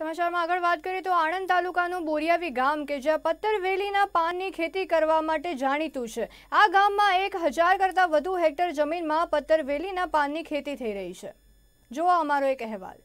સમાચારમાં આગળ વાત કરીએ તો આણંદ તાલુકાનું બોરિયાવી ગામ કે જ્યાં પત્તરવેલીના પાનની ખેતી કરવા માટે જાણીતું છે આ ગામમાં એક હજાર કરતાં વધુ હેક્ટર જમીનમાં પત્તરવેલીના પાનની ખેતી થઈ રહી છે જોવા અમારો એક અહેવાલ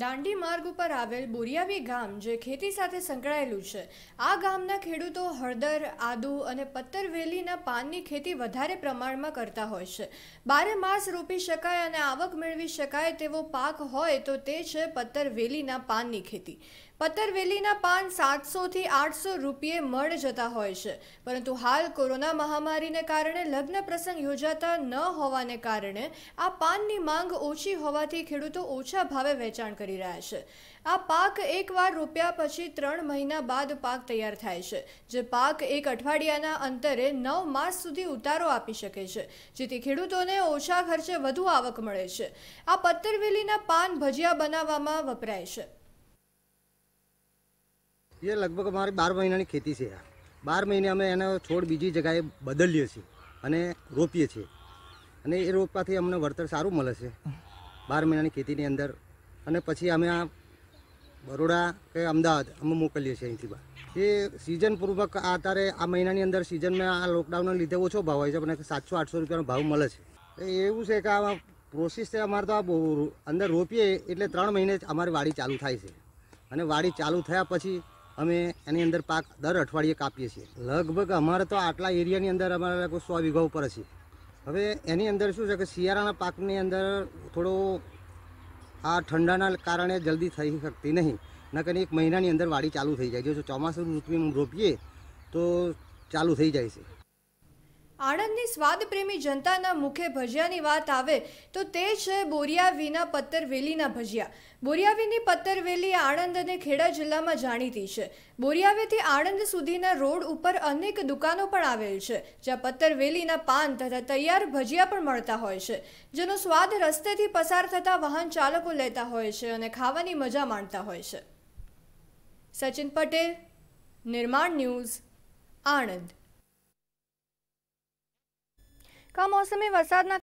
દાંડી માર્ગ ઉપર આવેલ બોરિયાવી ગામ જે ખેતી સાથે સંકળાયેલું છે આ ગામના ખેડૂતો હળદર આદુ અને પત્તરવેલીના પાનની ખેતી વધારે પ્રમાણમાં કરતા હોય છે બારે માસ રોપી શકાય અને આવક મેળવી શકાય તેવો પાક હોય તો તે છે પત્તરવેલીના પાનની ખેતી પતરવેલીના પાન સાતસોથી આઠસો રૂપિયે મળ જતા હોય છે પરંતુ હાલ કોરોના મહામારીને કારણે લગ્ન પ્રસંગ યોજાતા ન હોવાને કારણે આ પાનની માંગ ઓછી હોવાથી ખેડૂતો ઓછા ભાવે વેચાણ કરી રહ્યા છે આ પાક એકવાર રોપ્યા પછી ત્રણ મહિના બાદ પાક તૈયાર થાય છે જે પાક એક અઠવાડિયાના અંતરે નવ માસ સુધી ઉતારો આપી શકે છે જેથી ખેડૂતોને ઓછા ખર્ચે વધુ આવક મળે છે આ પત્તરવેલીના પાન ભજીયા બનાવવામાં વપરાય છે એ લગભગ અમારી બાર મહિનાની ખેતી છે બાર મહિને અમે એનો છોડ બીજી જગ્યાએ બદલીએ છીએ અને રોપીએ છીએ અને એ રોપવાથી અમને વળતર સારું મળે છે બાર મહિનાની ખેતીની અંદર અને પછી અમે આ બરોડા કે અમદાવાદ અમે મોકલીએ છીએ અહીંથી બહાર એ સિઝન પૂર્વક આ અત્યારે આ મહિનાની અંદર સિઝનમાં આ લોકડાઉનના લીધે ઓછો ભાવ હોય છે પણ સાતસો આઠસો રૂપિયાનો ભાવ મળે છે એવું છે કે આ પ્રોસેસ છે અમારે તો આ બહુ અંદર રોપીએ એટલે ત્રણ મહિને અમારી વાડી ચાલુ થાય છે અને વાડી ચાલુ થયા પછી અમે એની અંદર પાક દર અઠવાડિયે કાપીએ છીએ લગભગ અમારે તો આટલા એરિયાની અંદર અમારે લગભગ સો વીઘા ઉપર છે હવે એની અંદર શું છે કે શિયાળાના પાકની અંદર થોડો આ ઠંડાના કારણે જલ્દી થઈ શકતી નહીં નકર એક મહિનાની અંદર વાડી ચાલુ થઈ જાય જો ચોમાસું ઋતુમાં રોપીએ તો ચાલુ થઈ જાય છે આણંદની સ્વાદપ્રેમી જનતાના મુખે ભજીયાની વાત આવે તો તે છે બોરિયાવીના પત્તરવેલીના ભજીયા બોરિયાવીની પત્તરવેલી આણંદ અને ખેડા જિલ્લામાં જાણીતી છે બોરિયાવીથી આણંદ સુધીના રોડ ઉપર અનેક દુકાનો પણ આવેલ છે જ્યાં પત્તરવેલીના પાન તથા તૈયાર ભજીયા પણ મળતા હોય છે જેનો સ્વાદ રસ્તેથી પસાર થતા વાહન ચાલકો લેતા હોય છે અને ખાવાની મજા માણતા હોય છે સચિન પટેલ નિર્માણ ન્યૂઝ આણંદ કમોસમી વરસાદના